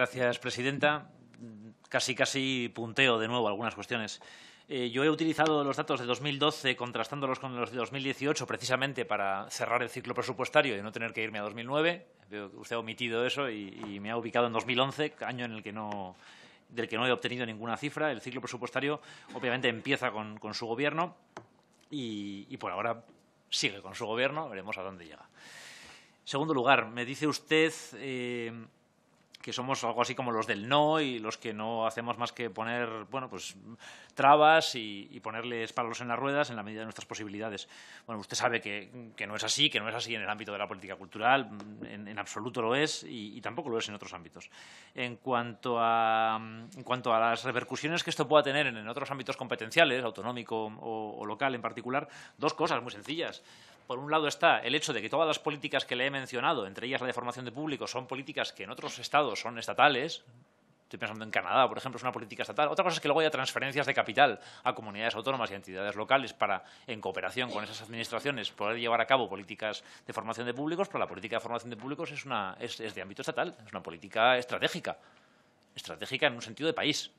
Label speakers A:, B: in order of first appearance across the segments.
A: Gracias, presidenta. Casi, casi punteo de nuevo algunas cuestiones. Eh, yo he utilizado los datos de 2012 contrastándolos con los de 2018 precisamente para cerrar el ciclo presupuestario y no tener que irme a 2009. Usted ha omitido eso y, me ha ubicado en 2011, año en el que del que no he obtenido ninguna cifra. El ciclo presupuestario obviamente empieza con, su gobierno y, por ahora sigue con su gobierno. Veremos a dónde llega. En segundo lugar, me dice usted... Eh, que somos algo así como los del no y los que no hacemos más que poner bueno pues trabas y, y ponerles palos en las ruedas en la medida de nuestras posibilidades. Bueno, usted sabe que, no es así, que no es así en el ámbito de la política cultural, en, absoluto lo es y, tampoco lo es en otros ámbitos. En cuanto, a, en cuanto a las repercusiones que esto pueda tener en, otros ámbitos competenciales, autonómico o, local en particular, dos cosas muy sencillas por un lado está el hecho de que todas las políticas que le he mencionado, entre ellas la de formación de público, son políticas que en otros estados son estatales. Estoy pensando en Canadá, por ejemplo, es una política estatal. Otra cosa es que luego haya transferencias de capital a comunidades autónomas y entidades locales para, en cooperación con esas administraciones, poder llevar a cabo políticas de formación de públicos, pero la política de formación de públicos es, una, es de ámbito estatal, es una política estratégica, estratégica en un sentido de país.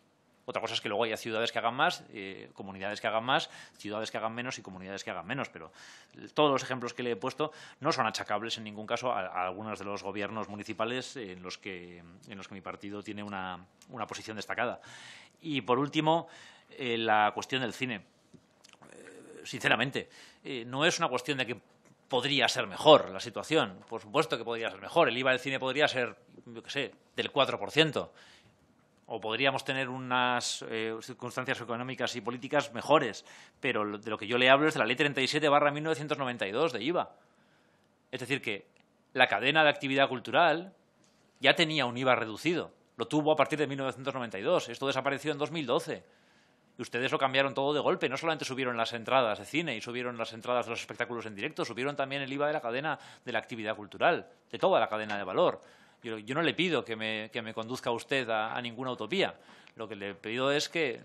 A: Otra cosa es que luego haya ciudades que hagan más, eh, comunidades que hagan más, ciudades que hagan menos y comunidades que hagan menos, pero todos los ejemplos que le he puesto no son achacables en ningún caso a, algunos de los gobiernos municipales en los que, en los que mi partido tiene una, posición destacada. Y, por último, eh, la cuestión del cine. Eh, sinceramente, no es una cuestión de que podría ser mejor la situación. Por supuesto que podría ser mejor. El IVA del cine podría ser, yo qué sé, del 4% o podríamos tener unas eh, circunstancias económicas y políticas mejores, pero de lo que yo le hablo es de la Ley 37 barra 1992 de IVA. Es decir, que la cadena de actividad cultural ya tenía un IVA reducido, lo tuvo a partir de 1992, esto desapareció en 2012. Y ustedes lo cambiaron todo de golpe, no solamente subieron las entradas de cine y subieron las entradas de los espectáculos en directo, subieron también el IVA de la cadena de la actividad cultural, de toda la cadena de valor. Yo, no le pido que me, conduzca usted a ninguna utopía. Lo que le he pedido es que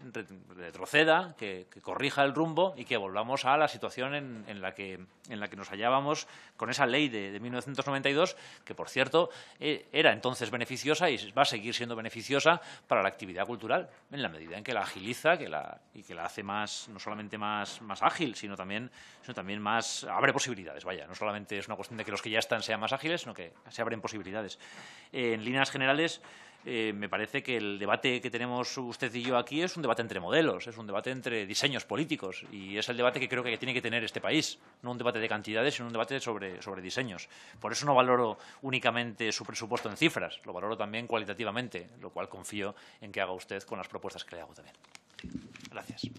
A: retroceda, que, corrija el rumbo y que volvamos a la situación en, la, que, en la que nos hallábamos con esa ley de, 1992, que por cierto e, era entonces beneficiosa y va a seguir siendo beneficiosa para la actividad cultural, en la medida en que la agiliza que la, y que la hace más, no solamente más, ágil, sino también, sino también más. abre posibilidades, vaya. No solamente es una cuestión de que los que ya están sean más ágiles, sino que se abren posibilidades. en líneas generales, eh, me parece que el debate que tenemos usted y yo aquí es un debate entre modelos, es un debate entre diseños políticos y es el debate que creo que tiene que tener este país, no un debate de cantidades, sino un debate sobre, sobre diseños. Por eso no valoro únicamente su presupuesto en cifras, lo valoro también cualitativamente, lo cual confío en que haga usted con las propuestas que le hago también. Gracias.